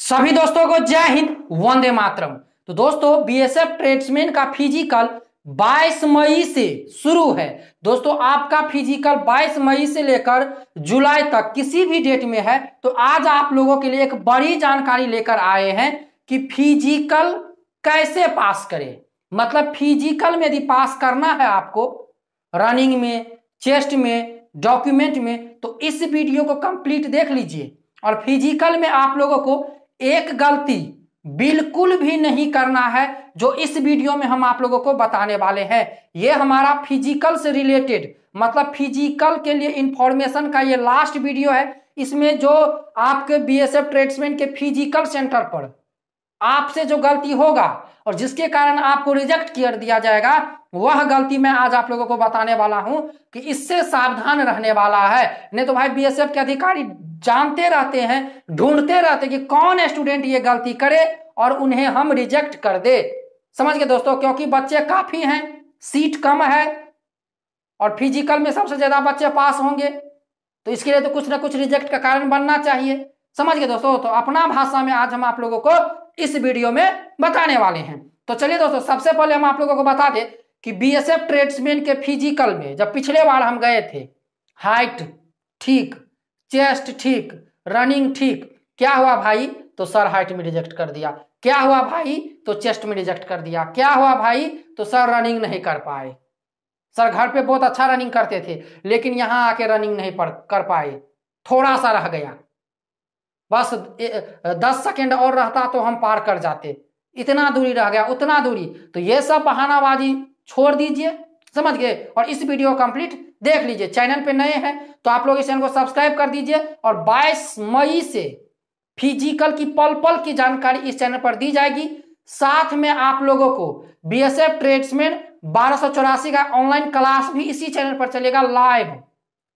सभी दोस्तों को जय हिंद वंदे मातरम तो दोस्तों बीएसएफ ट्रेड्समैन का फिजिकल 22 मई से शुरू है दोस्तों आपका फिजिकल 22 मई से लेकर जुलाई तक किसी भी डेट में है तो आज आप लोगों के लिए एक बड़ी जानकारी लेकर आए हैं कि फिजिकल कैसे पास करें मतलब फिजिकल में यदि पास करना है आपको रनिंग में चेस्ट में डॉक्यूमेंट में तो इस वीडियो को कंप्लीट देख लीजिए और फिजिकल में आप लोगों को एक गलती बिल्कुल भी नहीं करना है जो इस वीडियो में हम आप लोगों को बताने वाले हैं ये हमारा फिजिकल से रिलेटेड मतलब फिजिकल के लिए इंफॉर्मेशन का ये लास्ट वीडियो है इसमें जो आपके बीएसएफ ट्रेड्समैन के फिजिकल सेंटर पर आपसे जो गलती होगा और जिसके कारण आपको रिजेक्ट कर दिया जाएगा वह गलती मैं आज आप लोगों को बताने वाला हूं कि इससे सावधान रहने वाला है नहीं तो भाई बीएसएफ के अधिकारी जानते रहते हैं ढूंढते रहते कि कौन स्टूडेंट ये गलती करे और उन्हें हम रिजेक्ट कर दे समझ गए दोस्तों क्योंकि बच्चे काफी हैं सीट कम है और फिजिकल में सबसे ज्यादा बच्चे पास होंगे तो इसके लिए तो कुछ ना कुछ रिजेक्ट का कारण बनना चाहिए समझ गए दोस्तों तो अपना भाषा में आज हम आप लोगों को इस वीडियो में बताने वाले हैं तो चलिए दोस्तों सबसे पहले हम आप लोगों को बता दें कि एफ ट्रेड्समैन के फिजिकल में जब पिछले बार हम गए थे हाइट ठीक चेस्ट ठीक रनिंग ठीक क्या हुआ भाई तो सर हाइट में रिजेक्ट कर दिया क्या हुआ भाई तो चेस्ट में रिजेक्ट कर दिया क्या हुआ भाई तो सर रनिंग नहीं कर पाए सर घर पे बहुत अच्छा रनिंग करते थे लेकिन यहां आके रनिंग नहीं कर पाए थोड़ा सा रह गया बस दस सेकेंड और रहता तो हम पार कर जाते इतना दूरी रह गया उतना दूरी तो ये सब बहानाबाजी छोड़ दीजिए समझ गए और इस वीडियो कंप्लीट देख लीजिए चैनल पे नए हैं तो आप लोग इस चैनल को सब्सक्राइब कर दीजिए और 22 मई से फिजिकल की पल पल की जानकारी इस चैनल पर दी जाएगी साथ में आप लोगों को बी एस एफ ट्रेड्समैन बारह का ऑनलाइन क्लास भी इसी चैनल पर चलेगा लाइव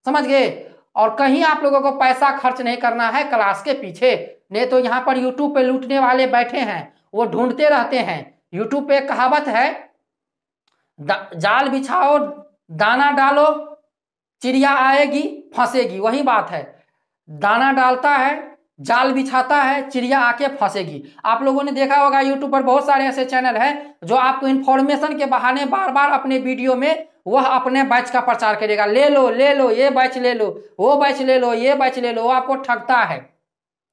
समझ गए और कहीं आप लोगों को पैसा खर्च नहीं करना है क्लास के पीछे नहीं तो यहाँ पर यूट्यूब पे लूटने वाले बैठे हैं वो ढूंढते रहते हैं यूट्यूब पे कहावत है जाल बिछाओ दाना डालो चिड़िया आएगी फंसेगी वही बात है दाना डालता है जाल बिछाता है चिड़िया आके फंसेगी आप लोगों ने देखा होगा यूट्यूब पर बहुत सारे ऐसे चैनल हैं जो आपको इन्फॉर्मेशन के बहाने बार बार अपने वीडियो में वह अपने बैच का प्रचार करेगा ले लो ले लो ये बैच ले लो वो बैच ले लो ये बैच ले लो वो आपको ठगता है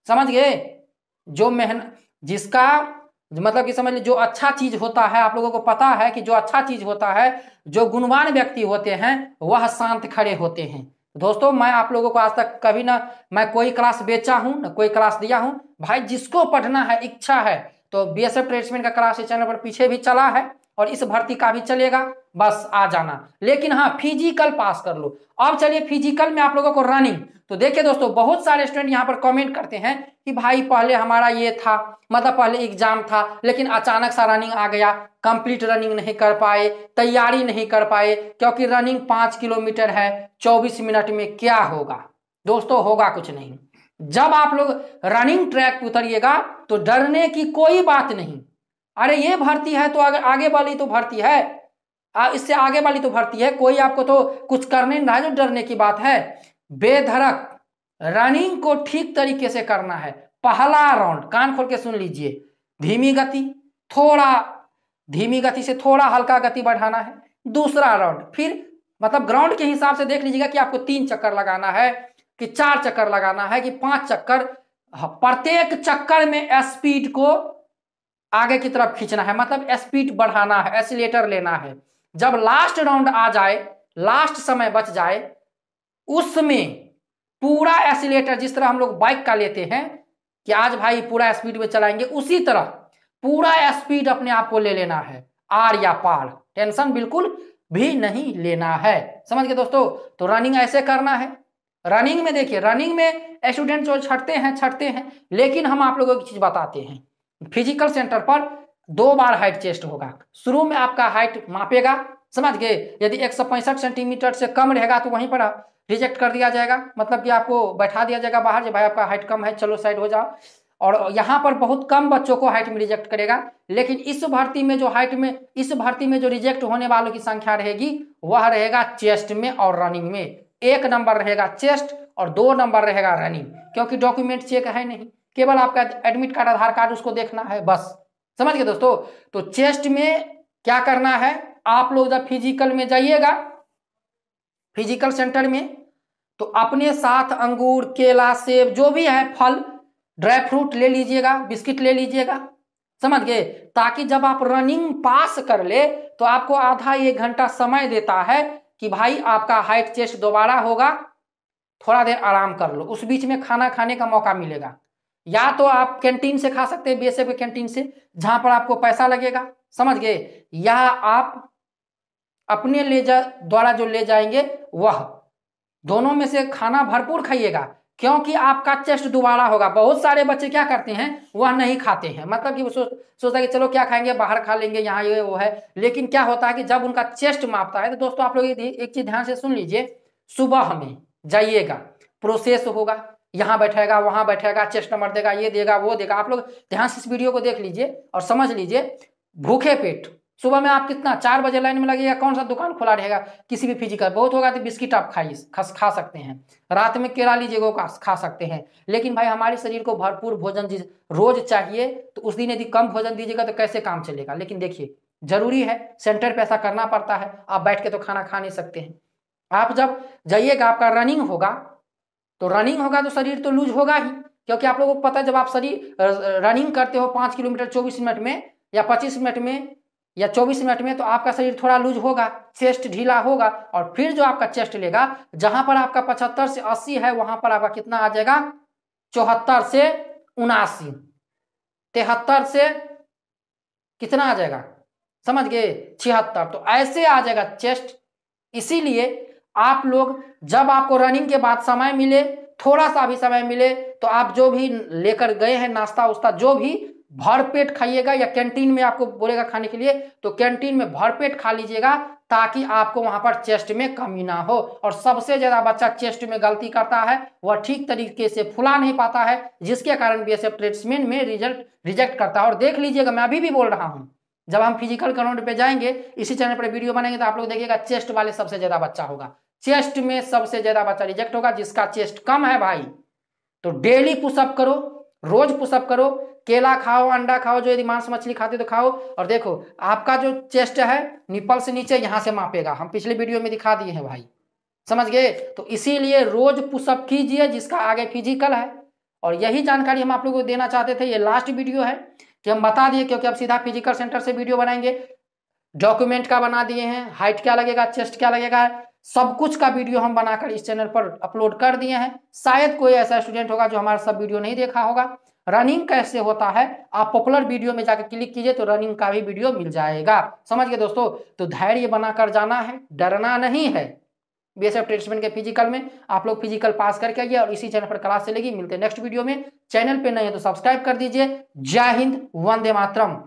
समझ गए जो मेहनत जिसका मतलब कि समझ लीजिए जो अच्छा चीज होता है आप लोगों को पता है कि जो अच्छा चीज होता है जो गुणवान व्यक्ति होते हैं वह शांत खड़े होते हैं दोस्तों मैं आप लोगों को आज तक कभी ना मैं कोई क्लास बेचा हूं ना कोई क्लास दिया हूं भाई जिसको पढ़ना है इच्छा है तो बी एस एफ ट्रेड्समैन का क्लास इस चैनल पर पीछे भी चला है और इस भर्ती का भी चलेगा बस आ जाना लेकिन हाँ फिजिकल पास कर लो अब चलिए फिजिकल में आप लोगों को रनिंग तो देखिए दोस्तों बहुत सारे स्टूडेंट यहाँ पर कमेंट करते हैं कि भाई पहले हमारा ये था मतलब पहले एग्जाम था लेकिन अचानक सा रनिंग आ गया कंप्लीट रनिंग नहीं कर पाए तैयारी नहीं कर पाए क्योंकि रनिंग पांच किलोमीटर है चौबीस मिनट में क्या होगा दोस्तों होगा कुछ नहीं जब आप लोग रनिंग ट्रैक उतरिएगा तो डरने की कोई बात नहीं अरे ये भर्ती है तो अगर आगे वाली तो भर्ती है इससे आगे वाली तो भर्ती है कोई आपको तो कुछ करने ना जो डरने की बात है बेधड़क रनिंग को ठीक तरीके से करना है पहला राउंड कान खोल के सुन लीजिए धीमी गति थोड़ा धीमी गति से थोड़ा हल्का गति बढ़ाना है दूसरा राउंड फिर मतलब ग्राउंड के हिसाब से देख लीजिएगा कि आपको तीन चक्कर लगाना है कि चार चक्कर लगाना है कि पांच चक्कर प्रत्येक चक्कर में स्पीड को आगे की तरफ खींचना है मतलब स्पीड बढ़ाना है एसिलेटर लेना है जब लास्ट राउंड आ जाए लास्ट समय बच जाए उसमें पूरा एसिलेटर जिस तरह हम लोग बाइक का लेते हैं कि आज भाई पूरा स्पीड में चलाएंगे उसी तरह पूरा स्पीड अपने आप को ले लेना है आर या पार टेंशन बिल्कुल भी नहीं लेना है समझ गए दोस्तों तो रनिंग ऐसे करना है रनिंग में देखिए रनिंग में स्टूडेंट जो छटते हैं छटते हैं लेकिन हम आप लोगों की चीज बताते हैं फिजिकल सेंटर पर दो बार हाइट चेस्ट होगा शुरू में आपका हाइट मापेगा समझ गए यदि एक सेंटीमीटर से कम रहेगा तो वहीं पर रिजेक्ट कर दिया जाएगा मतलब कि आपको बैठा दिया जाएगा बाहर जो भाई आपका हाइट कम है चलो साइड हो जाओ और यहाँ पर बहुत कम बच्चों को हाइट में रिजेक्ट करेगा लेकिन इस भर्ती में जो हाइट में इस भर्ती में जो रिजेक्ट होने वालों की संख्या रहेगी वह रहेगा चेस्ट में और रनिंग में एक नंबर रहेगा चेस्ट और दो नंबर रहेगा रनिंग क्योंकि डॉक्यूमेंट चेक है नहीं केवल आपका एडमिट कार्ड आधार कार्ड उसको देखना है बस समझ गए दोस्तों तो चेस्ट में क्या करना है आप लोग जब फिजिकल में जाइएगा फिजिकल सेंटर में तो अपने साथ अंगूर केला सेब जो भी है फल ड्राई फ्रूट ले लीजिएगा बिस्किट ले लीजिएगा समझ गए ताकि जब आप रनिंग पास कर ले तो आपको आधा एक घंटा समय देता है कि भाई आपका हाइट चेस्ट दोबारा होगा थोड़ा देर आराम कर लो उस बीच में खाना खाने का मौका मिलेगा या तो आप कैंटीन से खा सकते हैं बीएसएफ के कैंटीन से जहां पर आपको पैसा लगेगा समझ गए या आप अपने ले जा द्वारा जो ले जाएंगे वह दोनों में से खाना भरपूर खाइएगा क्योंकि आपका चेस्ट दोबारा होगा बहुत सारे बच्चे क्या करते हैं वह नहीं खाते हैं मतलब कि वो सो, सोचता है कि चलो क्या खाएंगे बाहर खा लेंगे यहाँ ये वो है लेकिन क्या होता है कि जब उनका चेस्ट मापता है तो दोस्तों आप लोग एक चीज ध्यान से सुन लीजिए सुबह हमें जाइएगा प्रोसेस होगा यहाँ बैठेगा वहाँ बैठेगा चेस्ट नंबर देगा ये देगा वो देगा आप लोग ध्यान से इस वीडियो को देख लीजिए और समझ लीजिए भूखे पेट सुबह में आप कितना चार बजे लाइन में लगेगा कौन सा दुकान खुला रहेगा किसी भी फिजिकल बहुत होगा तो बिस्किट आप खाइए खा, खा सकते हैं रात में केला लीजिएगा खा सकते हैं लेकिन भाई हमारे शरीर को भरपूर भोजन रोज चाहिए तो उस दिन यदि कम भोजन दीजिएगा तो कैसे काम चलेगा लेकिन देखिए जरूरी है सेंटर पे ऐसा करना पड़ता है आप बैठ के तो खाना खा नहीं सकते हैं आप जब जाइएगा आपका रनिंग होगा तो रनिंग होगा तो शरीर तो लूज होगा ही क्योंकि आप लोगों को पता है जब आप शरीर रनिंग करते हो पाँच किलोमीटर चौबीस मिनट में या पच्चीस मिनट में या चौबीस मिनट में तो आपका शरीर थोड़ा लूज होगा चेस्ट ढीला होगा और फिर जो आपका चेस्ट लेगा जहां पर आपका पचहत्तर से अस्सी है वहां पर आपका कितना आ जाएगा चौहत्तर से उनासी तिहत्तर से कितना आ जाएगा समझ गए छिहत्तर तो ऐसे आ जाएगा चेस्ट इसीलिए आप लोग जब आपको रनिंग के बाद समय मिले थोड़ा सा भी समय मिले तो आप जो भी लेकर गए हैं नाश्ता उस्ता जो भी भरपेट खाइएगा या कैंटीन में आपको बोलेगा खाने के लिए तो कैंटीन में भरपेट खा लीजिएगा ताकि आपको वहां पर चेस्ट में कमी ना हो और सबसे ज्यादा बच्चा चेस्ट में गलती करता है वह ठीक तरीके से फुला नहीं पाता है जिसके कारण बी एस ट्रेड्समैन में रिजल्ट रिजेक्ट करता है और देख लीजिएगा मैं अभी भी बोल रहा हूँ जब हम फिजिकल ग्राउंड पे जाएंगे इसी चैनल पर वीडियो बनाएंगे तो आप लोग देखिएगा चेस्ट वाले सबसे ज्यादा बच्चा होगा चेस्ट में सबसे ज्यादा बच्चा रिजेक्ट होगा जिसका चेस्ट कम है भाई तो डेली पुशअप करो रोज पुशअप करो केला खाओ अंडा खाओ जो यदि मांस मछली खाते तो खाओ और देखो आपका जो चेस्ट है निपल से नीचे यहाँ से मापेगा हम पिछले वीडियो में दिखा दिए हैं भाई समझ गए तो इसीलिए रोज पुशअप कीजिए जिसका आगे फिजिकल है और यही जानकारी हम आप लोगों को देना चाहते थे ये लास्ट वीडियो है कि हम बता दिए क्योंकि अब सीधा फिजिकल सेंटर से वीडियो बनाएंगे डॉक्यूमेंट का बना दिए हैं हाइट क्या लगेगा चेस्ट क्या लगेगा सब कुछ का वीडियो हम बनाकर इस चैनल पर अपलोड कर दिए हैं शायद कोई ऐसा स्टूडेंट होगा जो हमारा सब वीडियो नहीं देखा होगा रनिंग कैसे होता है आप पॉपुलर वीडियो में जाकर क्लिक कीजिए तो रनिंग का भी वीडियो मिल जाएगा समझ गए दोस्तों तो धैर्य बनाकर जाना है डरना नहीं है बी एस ट्रेड्समैन के फिजिकल में आप लोग फिजिकल पास करके आइए और इसी चैनल पर क्लास चलेगी मिलते हैं नेक्स्ट वीडियो में चैनल पे नहीं है तो सब्सक्राइब कर दीजिए जय हिंद वंदे मातरम